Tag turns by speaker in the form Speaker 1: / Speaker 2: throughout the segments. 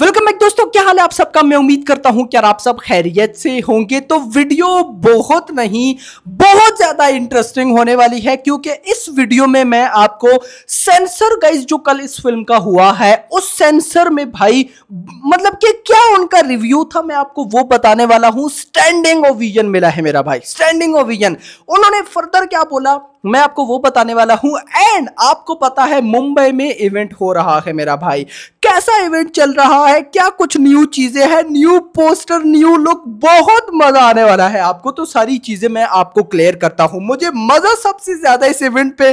Speaker 1: Welcome back दोस्तों क्या हाल है आप सबका मैं उम्मीद करता हूं कि आप सब खैरियत से होंगे तो वीडियो बहुत नहीं बहुत ज्यादा इंटरेस्टिंग होने वाली है क्योंकि इस वीडियो में मैं आपको सेंसर गाइस जो कल इस फिल्म का हुआ है उस सेंसर में भाई मतलब कि क्या उनका रिव्यू था मैं आपको वो बताने वाला हूं स्टैंडिंग ओविजन मिला है मेरा भाई स्टैंडिंग ओविजन उन्होंने फर्दर क्या बोला मैं आपको वो बताने वाला हूं एंड आपको पता है मुंबई में इवेंट हो रहा है मेरा भाई कैसा इवेंट चल रहा है क्या कुछ न्यू चीजें हैं न्यू पोस्टर न्यू लुक बहुत मजा आने वाला है आपको तो सारी चीजें मैं आपको क्लियर करता हूं मुझे मजा सबसे ज्यादा इस इवेंट पे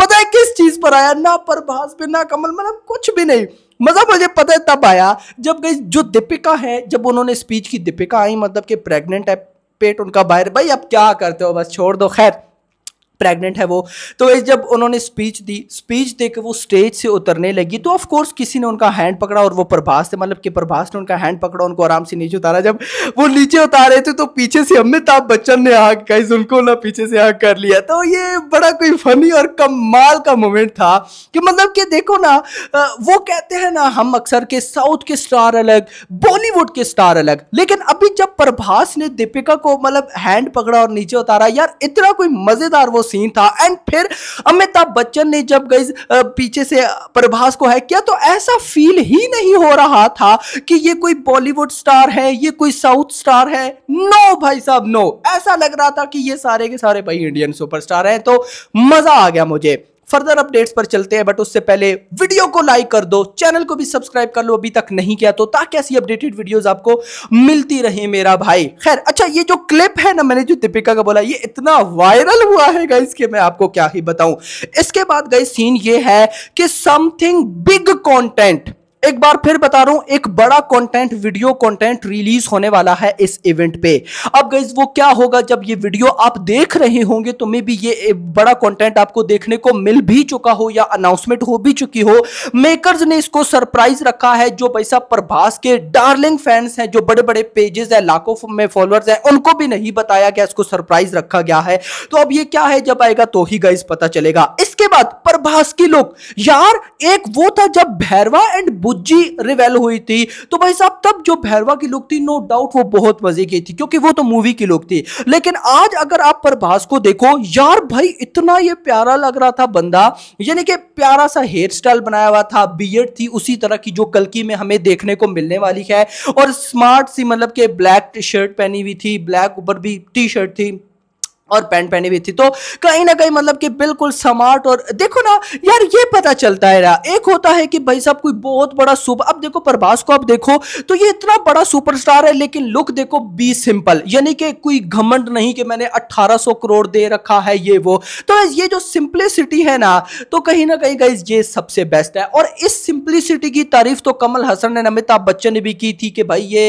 Speaker 1: पता है किस चीज पर आया ना प्रभास पे ना कमल मतलब कुछ भी नहीं मजा मुझे पता है तब आया जब गई जो दीपिका है जब उन्होंने स्पीच की दीपिका आई मतलब कि प्रेग्नेंट है पेट उनका बाहर भाई अब क्या करते हो बस छोड़ दो खैर प्रेग्नेंट है वो तो जब उन्होंने स्पीच दी स्पीच देकर वो स्टेज से उतरने लगी तो ऑफ कोर्स किसी ने उनका हैंड पकड़ा और वो प्रभास थे मतलब कि प्रभास ने उनका हैंड पकड़ा उनको आराम से नीचे उतारा जब वो नीचे उतारे थे तो पीछे से अमिताभ बच्चन ने आग गाइज उनको ना पीछे से आग कर लिया तो ये बड़ा कोई फनी और कमाल का मोमेंट था कि मतलब कि देखो ना वो कहते हैं ना हम अक्सर के साउथ के स्टार अलग बॉलीवुड के स्टार अलग लेकिन अभी जब प्रभास ने दीपिका को मतलब हैंड पकड़ा और नीचे उतारा यार इतना कोई मजेदार वो सीन था एंड फिर अमिताभ बच्चन ने जब गई पीछे से प्रभास को है किया तो ऐसा फील ही नहीं हो रहा था कि ये कोई बॉलीवुड स्टार है ये कोई साउथ स्टार है नो भाई साहब नो ऐसा लग रहा था कि ये सारे के सारे भाई इंडियन सुपरस्टार हैं तो मजा आ गया मुझे फर्दर अपडेट्स पर चलते हैं बट उससे पहले वीडियो को लाइक कर दो चैनल को भी सब्सक्राइब कर लो अभी तक नहीं किया तो ताकि ऐसी अपडेटेड वीडियोज आपको मिलती रहे मेरा भाई खैर अच्छा ये जो क्लिप है ना मैंने जो दीपिका का बोला ये इतना वायरल हुआ है गाइस कि मैं आपको क्या ही बताऊं इसके बाद गाइस सीन ये है कि समथिंग बिग कॉन्टेंट एक बार फिर बता रहा हूं एक बड़ा कंटेंट वीडियो कंटेंट रिलीज होने वाला है इस इवेंट पे अब गई वो क्या होगा जब ये वीडियो आप देख रहे होंगे तो मे भी ये बड़ा कंटेंट आपको देखने को मिल भी चुका हो या अनाउंसमेंट हो भी चुकी हो मेकर्स ने इसको सरप्राइज रखा है जो पैसा प्रभास के डार्लिंग फैंस हैं जो बड़े बड़े पेजेस हैं लाखों में फॉलोअर्स हैं उनको भी नहीं बताया गया इसको सरप्राइज रखा गया है तो अब ये क्या है जब आएगा तो ही गाइज पता चलेगा इसके बाद प्रभास की लुक यार एक वो था जब भैरवा एंड मुज्जी रिवेल हुई थी तो भाई साहब तब जो भैरवा की लुक थी नो डाउट वो बहुत मजे की थी क्योंकि वो तो मूवी की लुक थी लेकिन आज अगर आप प्रभास को देखो यार भाई इतना ये प्यारा लग रहा था बंदा यानी कि प्यारा सा हेयर स्टाइल बनाया हुआ था बियड थी उसी तरह की जो कलकी में हमें देखने को मिलने वाली है और स्मार्ट सी मतलब के ब्लैक शर्ट पहनी हुई थी ब्लैक ऊपर भी टी शर्ट थी और पैंट पहनी हुई थी तो कहीं ना कहीं मतलब कि बिल्कुल स्मार्ट और देखो ना यार ये पता चलता है एक होता है कि भाई साहब कोई बहुत बड़ा सुपर अब देखो प्रभास को आप देखो तो ये इतना बड़ा सुपरस्टार है लेकिन लुक देखो बी सिंपल यानी कि कोई घमंड नहीं कि मैंने 1800 करोड़ दे रखा है ये वो तो ये जो सिंप्लिसिटी है ना तो कहीं ना कहीं गाइज ये सबसे बेस्ट है और इस सिंप्लिसिटी की तारीफ तो कमल हसन ने अमिताभ बच्चन ने भी की थी कि भाई ये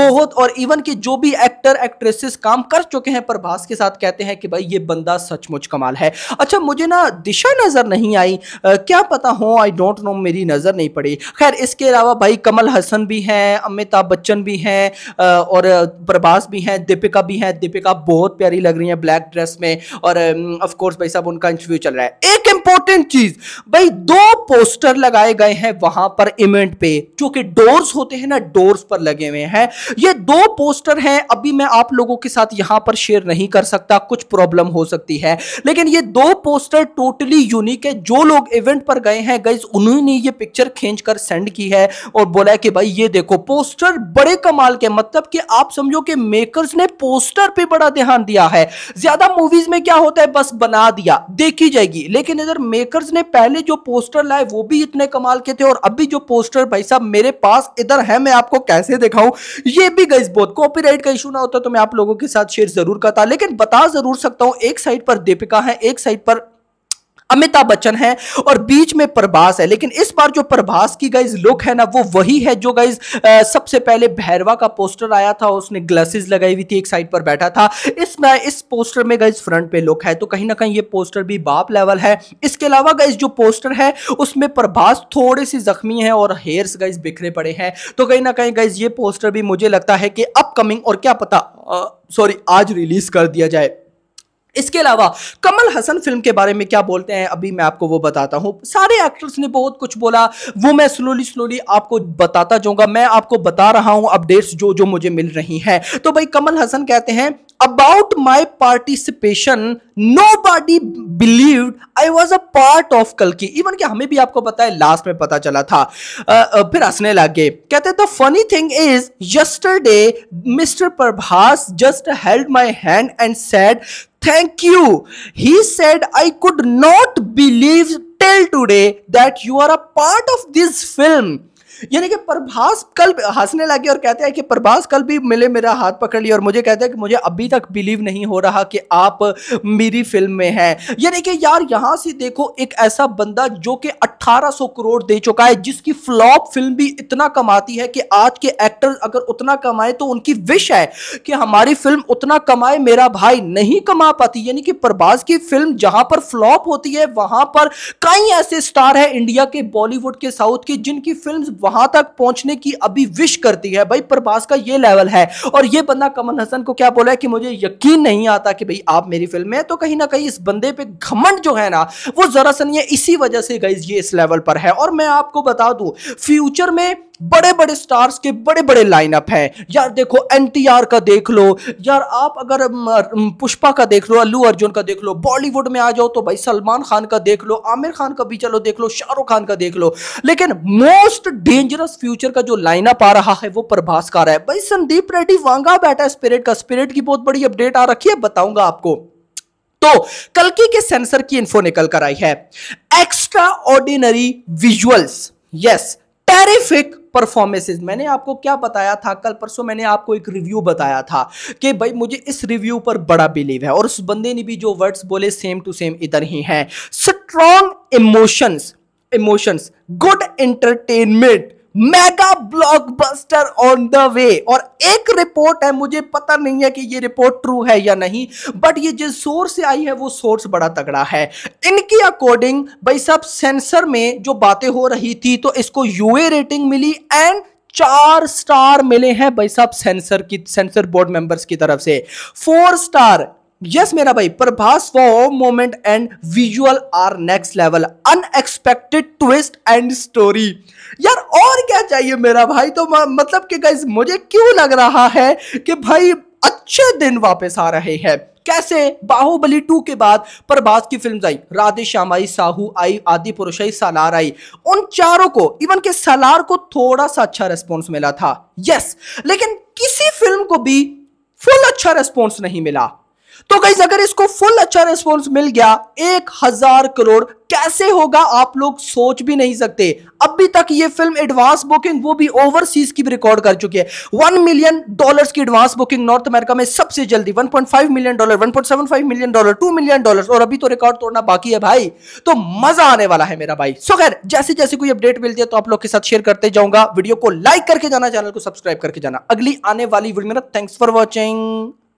Speaker 1: बहुत और इवन कि जो भी एक्टर एक्ट्रेसेस काम कर चुके हैं प्रभास के साथ कहते कहते हैं कि भाई ये बंदा सचमुच कमाल है अच्छा मुझे ना दिशा नज़र नहीं आई आ, क्या पता हो आई डोंट नो मेरी नज़र नहीं पड़ी खैर इसके अलावा भाई कमल हसन भी हैं अमिताभ बच्चन भी हैं और प्रभास भी हैं दीपिका भी हैं दीपिका बहुत प्यारी लग रही हैं ब्लैक ड्रेस में और ऑफकोर्स भाई साहब उनका इंटरव्यू चल रहा है एक इंपॉर्टेंट चीज भाई दो पोस्टर लगाए गए हैं वहां पर इवेंट पे जो कि डोर्स होते हैं ना डोर्स पर लगे हुए हैं ये दो पोस्टर हैं अभी मैं आप लोगों के साथ यहां पर शेयर नहीं कर सकता कुछ प्रॉब्लम हो सकती है लेकिन ये दो पोस्टर टोटली यूनिक है जो लोग इवेंट पर गए हैं गई उन्होंने ये पिक्चर खींच कर सेंड की है और बोला है कि भाई ये देखो पोस्टर बड़े कमाल के मतलब कि आप समझो कि मेकर्स ने पोस्टर पे बड़ा ध्यान दिया है ज्यादा मूवीज में क्या होता है बस बना दिया देखी जाएगी लेकिन इधर मेकर्स ने पहले जो पोस्टर लाए वो भी इतने कमाल के थे और अभी जो पोस्टर भाई साहब मेरे पास इधर है मैं आपको कैसे दिखाऊं ये भी गई बहुत कॉपीराइट का इशू ना होता तो मैं आप लोगों के साथ शेयर जरूर करता लेकिन बता जरूर सकता हूं एक साइड पर दीपिका है एक साइड पर अमिताभ बच्चन है और बीच में प्रभास है लेकिन इस बार जो प्रभास की गाइज लुक है ना वो वही है जो गाइज सबसे पहले भैरवा का पोस्टर आया था उसने ग्लासेस लगाई हुई थी एक साइड पर बैठा था इस इस पोस्टर में गाइज फ्रंट पे लुक है तो कहीं ना कहीं ये पोस्टर भी बाप लेवल है इसके अलावा गाइज जो पोस्टर है उसमें प्रभास थोड़े से जख्मी है और हेयर्स गाइज बिखरे पड़े हैं तो कहीं ना कहीं गाइज ये पोस्टर भी मुझे लगता है कि अपकमिंग और क्या पता सॉरी आज रिलीज कर दिया जाए इसके अलावा कमल हसन फिल्म के बारे में क्या बोलते हैं अभी मैं आपको वो बताता हूँ सारे एक्टर्स ने बहुत कुछ बोला वो मैं स्लोली स्लोली आपको बताता जाऊंगा मैं आपको बता रहा हूँ अपडेट्स जो जो मुझे मिल रही हैं तो भाई कमल हसन कहते हैं about my participation nobody believed I was a part of Kalki. Even कि हमें भी आपको पता है लास्ट में पता चला था आ, फिर हंसने लग गए कहते the funny thing is yesterday mister Prabhas just held my hand and said thank you he said I could not believe till today that you are a part of this film यानी कि प्रभास कल हंसने लगे और कहते हैं कि प्रभास कल भी मिले मेरा हाथ पकड़ लिया और मुझे कहते हैं कि मुझे अभी तक बिलीव नहीं हो रहा कि आप मेरी फिल्म में हैं यानी कि यार यहां से देखो एक ऐसा बंदा जो कि 1800 करोड़ दे चुका है जिसकी फ्लॉप फिल्म भी इतना कमाती है कि आज के एक्टर अगर उतना कमाए तो उनकी विश है कि हमारी फिल्म उतना कमाए मेरा भाई नहीं कमा पाती यानी कि प्रभास की फिल्म जहां पर फ्लॉप होती है वहां पर कई ऐसे स्टार है इंडिया के बॉलीवुड के साउथ के जिनकी फिल्म वहां तक पहुंचने की अभी विश करती है भाई प्रभास का ये लेवल है और ये बंदा कमल हसन को क्या बोला है कि मुझे यकीन नहीं आता कि भाई आप मेरी फिल्म में तो कहीं ना कहीं इस बंदे पे घमंड जो है ना वो जरा सन इसी वजह से गई ये इस लेवल पर है और मैं आपको बता दू फ्यूचर में बड़े बड़े स्टार्स के बड़े बड़े लाइनअप हैं यार देखो एन का देख लो यार आप अगर पुष्पा का देख लो अल्लू अर्जुन का देख लो बॉलीवुड में आ जाओ तो भाई सलमान खान का देख लो आमिर खान का भी चलो देख लो शाहरुख खान का देख लो लेकिन मोस्ट डेंजरस फ्यूचर का जो लाइनअप आ रहा है वो प्रभास का रहा है भाई संदीप रेड्डी वांगा बैठा है स्पिरिट का स्पिरिट की बहुत बड़ी अपडेट आ रखी है बताऊंगा आपको तो कलकी के सेंसर की इंफो निकल कर आई है extraordinary visuals yes terrific performances मैंने आपको क्या बताया था कल परसों मैंने आपको एक रिव्यू बताया था कि भाई मुझे इस रिव्यू पर बड़ा बिलीव है और उस बंदे ने भी जो वर्ड्स बोले सेम टू सेम इधर ही हैं strong emotions emotions good entertainment mega blockbuster on the way और एक रिपोर्ट है मुझे पता नहीं है कि ये रिपोर्ट ट्रू है या नहीं बट ये जिस सोर्स से आई है वो सोर्स बड़ा तगड़ा है इनके अकॉर्डिंग भाई साहब सेंसर में जो बातें हो रही थी तो इसको यूए रेटिंग मिली एंड चार स्टार मिले हैं भाई साहब सेंसर की सेंसर बोर्ड मेंबर्स की तरफ से फोर स्टार यस मेरा भाई Prabhas form moment and visual are next level unexpected twist and story यार और क्या चाहिए मेरा भाई तो मतलब कि गाइज मुझे क्यों लग रहा है कि भाई अच्छे दिन वापस आ रहे हैं कैसे बाहुबली टू के बाद प्रभास की फिल्म आई राधे श्याम आई साहू आई आदि पुरुष आई सालार आई उन चारों को इवन के सालार को थोड़ा सा अच्छा रेस्पॉन्स मिला था यस लेकिन किसी फिल्म को भी फुल अच्छा रेस्पॉन्स नहीं मिला तो गाइज अगर इसको फुल अच्छा रिस्पॉन्स मिल गया एक हजार करोड़ कैसे होगा आप लोग सोच भी नहीं सकते अभी तक ये फिल्म एडवांस बुकिंग वो भी ओवरसीज की भी रिकॉर्ड कर चुकी है वन मिलियन डॉलर्स की एडवांस बुकिंग नॉर्थ अमेरिका में सबसे जल्दी 1.5 million dollar 1.75 million dollar 2 million dollar और अभी तो रिकॉर्ड तोड़ना बाकी है भाई तो मजा आने वाला है मेरा भाई सो खैर जैसे जैसे कोई अपडेट मिलती है तो आप लोग के साथ शेयर करते जाऊंगा वीडियो को लाइक करके जाना चैनल को सब्सक्राइब करके जाना अगली आने वाली वीडियो थैंक्स फॉर वॉचिंग